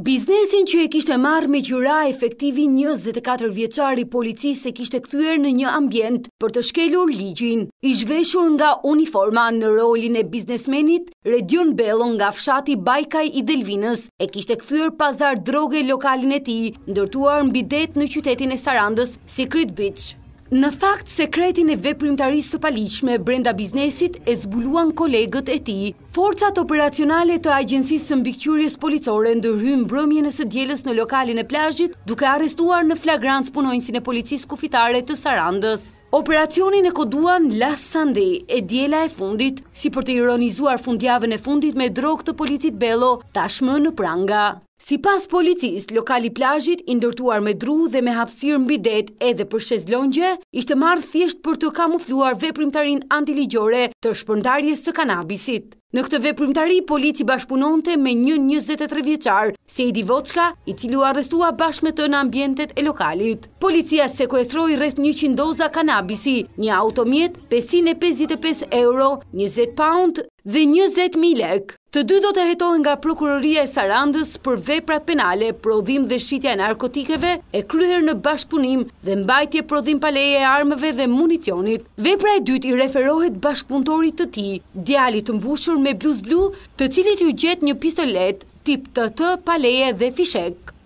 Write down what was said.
Biznesin që e kishte marrë me qyra efektivi 24 vjeqari policisë se kishte këtyer në një ambient për të shkelur ligjin. I zhveshur nga uniforma në rolin e biznesmenit, Redion Bello nga fshati Bajkaj i Delvinës e kishte këtyer pazar droge lokalin e ti, ndërtuar në bidet në qytetin e Sarandës, Secret Beach. Në fakt, sekretin e veprimtarisë së paliqme brenda biznesit e zbuluan kolegët e ti, Forcat operacionale të agjensisë së mbikëqyrjes policore ndërhyjnë mbrëmjen e së dielës në lokalin e plazhit, duke arrestuar në flagranc punonjësin e policisë kufitare të Sarandës. Operacionin e koduan La Sunday, e djela e fundit, si për të ironizuar fundjavën e fundit me drog të policit Bello, tashmë në pranga. Si pas policist, lokali plajit, indërtuar me dru dhe me hapsirë mbidet edhe për shezlonje, ishte marë thjesht për të kamufluar veprimtarin antiligjore të shpërndarjes të kanabisit. Në këtë veprimtari, polici bashkëpunonte me një 23 vjeqar, Sejdi Voçka, i cilu arrestua bashkë me të në ambjentet e lokalit. Policia sekuestroj rreth 100 doza kanabisi, një automjet, 555 euro, 20 pound dhe 20.000 lek. Të dy do të hetohen nga prokuroria e Sarandës për veprat penale, prodhim dhe shqitja narkotikeve, e kryher në bashkëpunim dhe mbajtje prodhim paleje e armëve dhe municionit. Vepra e i referohet bashkëpuntorit të ti, djalit të mbushur me bluz blu, të cilit ju gjet një pistolet tip të të paleje dhe fishek.